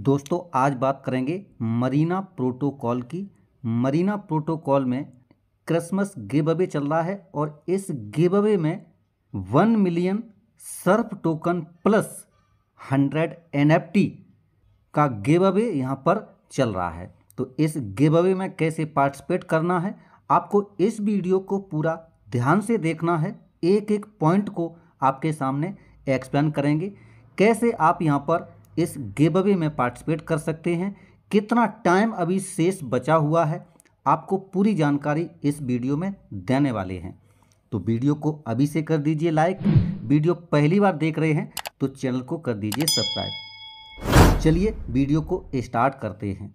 दोस्तों आज बात करेंगे मरीना प्रोटोकॉल की मरीना प्रोटोकॉल में क्रिसमस गिव अवे चल रहा है और इस गिव अवे में one million surf token plus hundred N का गिव अवे यहाँ पर चल रहा है तो इस गिव अवे में कैसे पार्टिसिपेट करना है आपको इस वीडियो को पूरा ध्यान से देखना है एक एक पॉइंट को आपके सामने एक्सप्लेन करेंगे कैसे आप यहाँ पर इस गिव अवे में पार्टिसिपेट कर सकते हैं कितना टाइम अभी शेष बचा हुआ है आपको पूरी जानकारी इस वीडियो में देने वाले हैं तो वीडियो को अभी से कर दीजिए लाइक वीडियो पहली बार देख रहे हैं तो चैनल को कर दीजिए सब्सक्राइब चलिए वीडियो को स्टार्ट करते हैं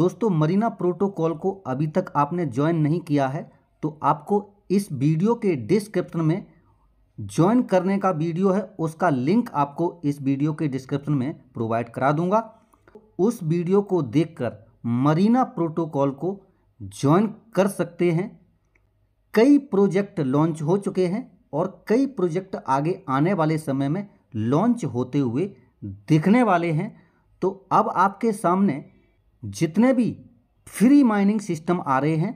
दोस्तों मरीना प्रोटोकॉल को अभी तक आपने ज्वाइन नहीं किया है तो आपको इस वीडियो के डिस्क्रिप्शन में ज्वाइन करने का वीडियो है उसका लिंक आपको इस वीडियो के डिस्क्रिप्शन में प्रोवाइड करा दूंगा उस वीडियो को देखकर मरीना प्रोटोकॉल को ज्वाइन कर सकते हैं कई प्रोजेक्ट लॉन्च हो चुके हैं और कई प्रोजेक्ट आगे आने वाले समय में लॉन्च होते हुए दिखने वाले हैं तो अब आपके सामने जितने भी फ्री माइनिंग सिस्टम आ रहे हैं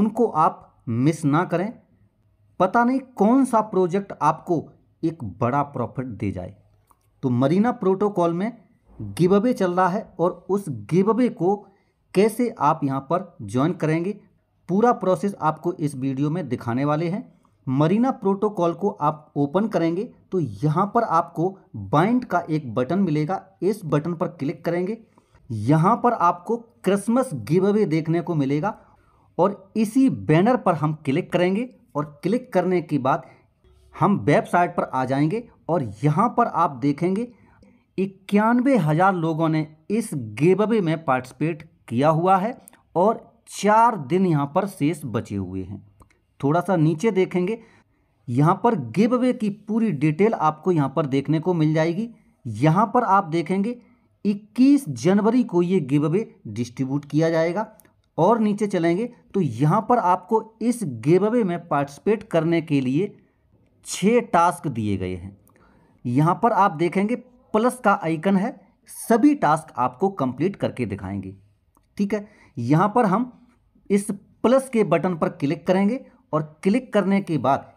उनको आप मिस ना करें पता नहीं कौन सा प्रोजेक्ट आपको एक बड़ा प्रॉफिट दे जाए तो मरीना प्रोटोकॉल में गिव अवे चल रहा है और उस गिव अवे को कैसे आप यहाँ पर ज्वाइन करेंगे पूरा प्रोसेस आपको इस वीडियो में दिखाने वाले हैं मरीना प्रोटोकॉल को आप ओपन करेंगे तो यहाँ पर आपको बाइंड का एक बटन मिलेगा इस बटन पर क्लिक करेंगे यहाँ पर आपको क्रिसमस गिव अवे देखने को मिलेगा और इसी बैनर पर हम क्लिक करेंगे और क्लिक करने के बाद हम वेबसाइट पर आ जाएंगे और यहाँ पर आप देखेंगे इक्यानवे हज़ार लोगों ने इस गेबवे में पार्टिसिपेट किया हुआ है और चार दिन यहाँ पर शेष बचे हुए हैं थोड़ा सा नीचे देखेंगे यहाँ पर गेबवे की पूरी डिटेल आपको यहाँ पर देखने को मिल जाएगी यहाँ पर आप देखेंगे 21 जनवरी को ये गेब डिस्ट्रीब्यूट किया जाएगा और नीचे चलेंगे तो यहाँ पर आपको इस गेबे में पार्टिसिपेट करने के लिए छः टास्क दिए गए हैं यहाँ पर आप देखेंगे प्लस का आइकन है सभी टास्क आपको कंप्लीट करके दिखाएंगे ठीक है यहाँ पर हम इस प्लस के बटन पर क्लिक करेंगे और क्लिक करने के बाद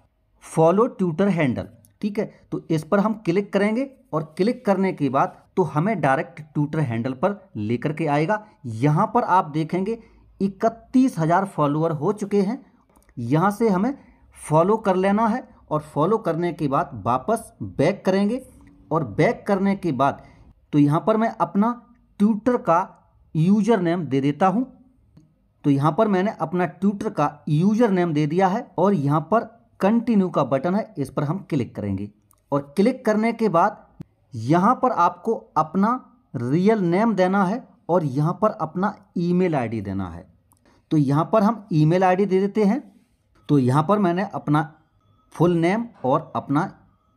फॉलो ट्यूटर हैंडल ठीक है तो इस पर हम क्लिक करेंगे और क्लिक करने के बाद तो हमें डायरेक्ट ट्यूटर हैंडल पर लेकर के आएगा यहाँ पर आप देखेंगे इकतीस हज़ार फॉलोअर हो चुके हैं यहाँ से हमें फॉलो कर लेना है और फॉलो करने के बाद वापस बैक करेंगे और बैक करने के बाद तो यहाँ पर मैं अपना ट्विटर का यूजर नेम दे देता हूँ तो यहाँ पर मैंने अपना ट्विटर का यूजर नेम दे दिया है और यहाँ पर कंटिन्यू का बटन है इस पर हम क्लिक करेंगे और क्लिक करने के बाद यहाँ पर आपको अपना रियल नेम देना है और यहाँ पर अपना ईमेल आईडी देना है तो यहाँ पर हम ईमेल आईडी दे देते हैं तो यहाँ पर मैंने अपना फुल नेम और अपना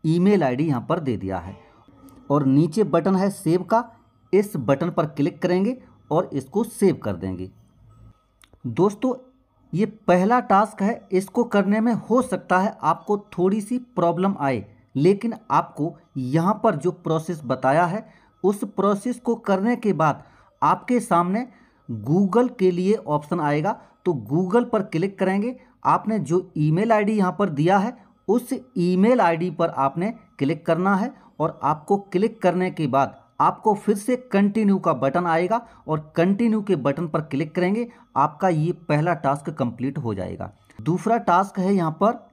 ईमेल आईडी यहाँ पर दे दिया है और नीचे बटन है सेव का इस बटन पर क्लिक करेंगे और इसको सेव कर देंगे दोस्तों ये पहला टास्क है इसको करने में हो सकता है आपको थोड़ी सी प्रॉब्लम आए लेकिन आपको यहाँ पर जो प्रोसेस बताया है उस प्रोसेस को करने के बाद आपके सामने गूगल के लिए ऑप्शन आएगा तो गूगल पर क्लिक करेंगे आपने जो ईमेल आईडी यहाँ पर दिया है उस ईमेल आईडी पर आपने क्लिक करना है और आपको क्लिक करने के बाद आपको फिर से कंटिन्यू का बटन आएगा और कंटिन्यू के बटन पर क्लिक करेंगे आपका ये पहला टास्क कंप्लीट हो जाएगा दूसरा टास्क है यहाँ पर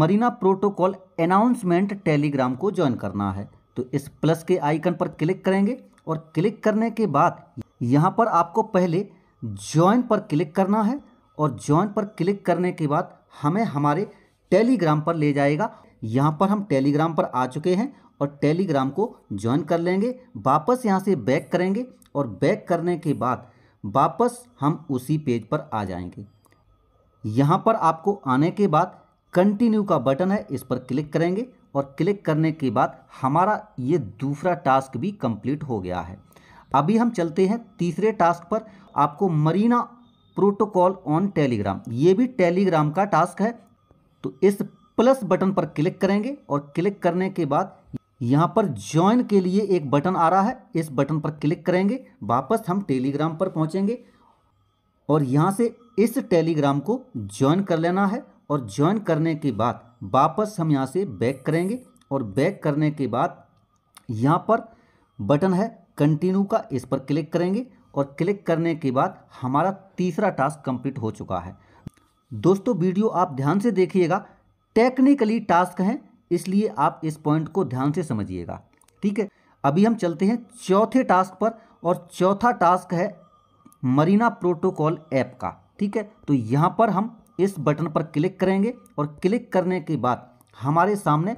मरीना प्रोटोकॉल अनाउंसमेंट टेलीग्राम को ज्वाइन करना है तो इस प्लस के आइकन पर क्लिक करेंगे और क्लिक करने के बाद यहाँ पर आपको पहले ज्वाइन पर क्लिक करना है और ज्वाइन पर क्लिक करने के बाद हमें हमारे टेलीग्राम पर ले जाएगा यहाँ पर हम टेलीग्राम पर आ चुके हैं और टेलीग्राम को ज्वाइन कर लेंगे वापस यहाँ से बैक करेंगे और बैक करने के बाद वापस हम उसी पेज पर आ जाएंगे यहाँ पर आपको आने के बाद कंटिन्यू का बटन है इस पर क्लिक करेंगे और क्लिक करने के बाद हमारा ये दूसरा टास्क भी कंप्लीट हो गया है अभी हम चलते हैं तीसरे टास्क पर आपको मरीना प्रोटोकॉल ऑन टेलीग्राम ये भी टेलीग्राम का टास्क है तो इस प्लस बटन पर क्लिक करेंगे और क्लिक करने के बाद यहाँ पर ज्वाइन के लिए एक बटन आ रहा है इस बटन पर क्लिक करेंगे वापस हम टेलीग्राम पर पहुँचेंगे और यहाँ से इस टेलीग्राम को ज्वाइन कर लेना है और ज्वाइन करने के बाद वापस हम यहाँ से बैक करेंगे और बैक करने के बाद यहाँ पर बटन है कंटिन्यू का इस पर क्लिक करेंगे और क्लिक करने के बाद हमारा तीसरा टास्क कंप्लीट हो चुका है दोस्तों वीडियो आप ध्यान से देखिएगा टेक्निकली टास्क हैं इसलिए आप इस पॉइंट को ध्यान से समझिएगा ठीक है अभी हम चलते हैं चौथे टास्क पर और चौथा टास्क है मरीना प्रोटोकॉल ऐप का ठीक है तो यहाँ पर हम इस बटन पर क्लिक करेंगे और क्लिक करने के बाद हमारे सामने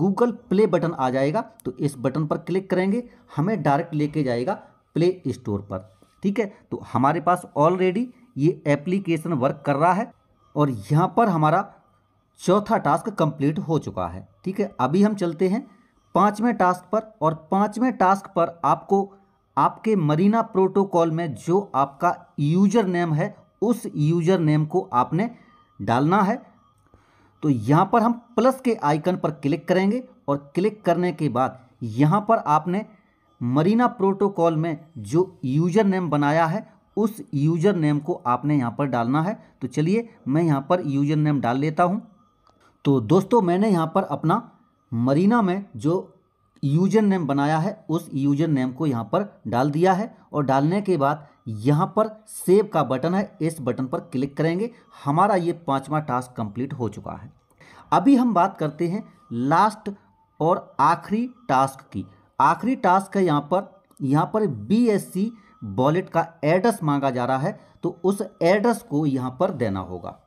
गूगल प्ले बटन आ जाएगा तो इस बटन पर क्लिक करेंगे हमें डायरेक्ट लेके जाएगा प्ले स्टोर पर ठीक है तो हमारे पास ऑलरेडी ये एप्लीकेशन वर्क कर रहा है और यहाँ पर हमारा चौथा टास्क कंप्लीट हो चुका है ठीक है अभी हम चलते हैं पाँचवें टास्क पर और पाँचवें टास्क पर आपको आपके मरीना प्रोटोकॉल में जो आपका यूजर नेम है उस यूजर नेम को आपने डालना है तो यहाँ पर हम प्लस के आइकन पर क्लिक करेंगे और क्लिक करने के बाद यहाँ पर आपने मरीना प्रोटोकॉल में जो यूजर नेम बनाया है उस यूजर नेम को आपने यहाँ पर डालना है तो चलिए मैं यहाँ पर यूजर नेम डाल लेता हूँ तो दोस्तों मैंने यहाँ पर अपना मरीना में जो यूजर नेम बनाया है उस यूजर नेम को यहाँ पर डाल दिया है और डालने के बाद यहाँ पर सेव का बटन है इस बटन पर क्लिक करेंगे हमारा ये पाँचवा टास्क कंप्लीट हो चुका है अभी हम बात करते हैं लास्ट और आखिरी टास्क की आखिरी टास्क है यहाँ पर यहाँ पर बी एस सी वॉलेट का एड्रेस मांगा जा रहा है तो उस एड्रेस को यहाँ पर देना होगा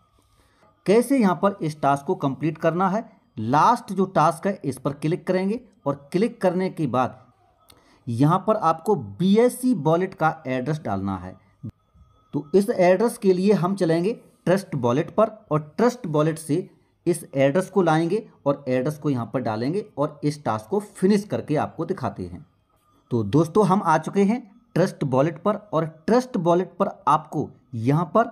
कैसे यहाँ पर इस टास्क को कंप्लीट करना है लास्ट जो टास्क है इस पर क्लिक करेंगे और क्लिक करने के बाद यहाँ पर आपको बी एस सी वॉलेट का एड्रेस डालना है तो इस एड्रेस के लिए हम चलेंगे ट्रस्ट वॉलेट पर और ट्रस्ट वॉलेट से इस एड्रेस को लाएंगे और एड्रेस को यहाँ पर डालेंगे और इस टास्क को फिनिश करके आपको दिखाते हैं तो दोस्तों हम आ चुके हैं ट्रस्ट वॉलेट पर और ट्रस्ट वॉलेट पर आपको यहाँ पर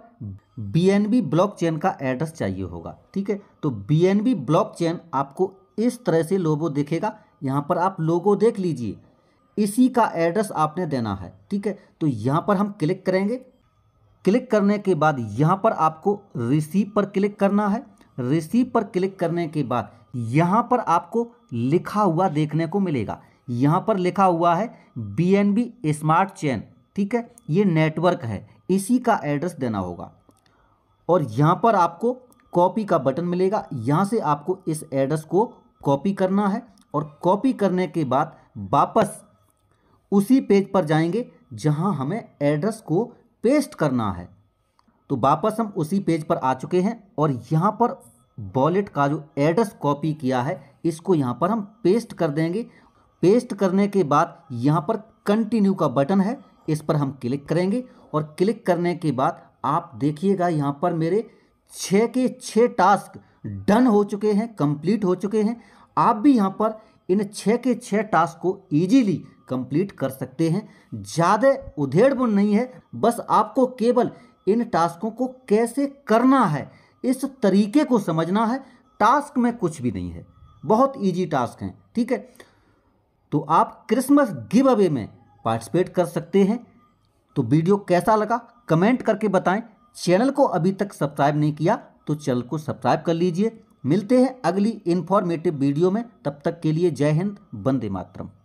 बी ब्लॉकचेन का एड्रेस चाहिए होगा ठीक है तो बी ब्लॉकचेन आपको इस तरह से लोगो देखेगा यहाँ पर आप लोगो देख लीजिए इसी का एड्रेस आपने देना है ठीक है तो यहाँ पर हम क्लिक करेंगे क्लिक करने के बाद यहाँ पर आपको रिसीव पर क्लिक करना है रिसीव पर क्लिक करने के बाद यहाँ पर आपको लिखा हुआ देखने को मिलेगा यहाँ पर लिखा हुआ है B N B smart chain ठीक है ये नेटवर्क है इसी का एड्रेस देना होगा और यहाँ पर आपको कॉपी का बटन मिलेगा यहाँ से आपको इस एड्रेस को कॉपी करना है और कॉपी करने के बाद वापस उसी पेज पर जाएंगे जहाँ हमें एड्रेस को पेस्ट करना है तो वापस हम उसी पेज पर आ चुके हैं और यहाँ पर वॉलेट का जो एड्रेस कॉपी किया है इसको यहाँ पर हम पेस्ट कर देंगे पेस्ट करने के बाद यहाँ पर कंटिन्यू का बटन है इस पर हम क्लिक करेंगे और क्लिक करने के बाद आप देखिएगा यहाँ पर मेरे छः के छः टास्क डन हो चुके हैं कंप्लीट हो चुके हैं आप भी यहाँ पर इन छः के छः टास्क को इजीली कंप्लीट कर सकते हैं ज़्यादा उधेड़ बुन नहीं है बस आपको केवल इन टास्कों को कैसे करना है इस तरीके को समझना है टास्क में कुछ भी नहीं है बहुत इजी टास्क हैं ठीक है तो आप क्रिसमस गिव अवे में पार्टिसिपेट कर सकते हैं तो वीडियो कैसा लगा कमेंट करके बताएं चैनल को अभी तक सब्सक्राइब नहीं किया तो चैनल को सब्सक्राइब कर लीजिए मिलते हैं अगली इन्फॉर्मेटिव वीडियो में तब तक के लिए जय हिंद वंदे मातरम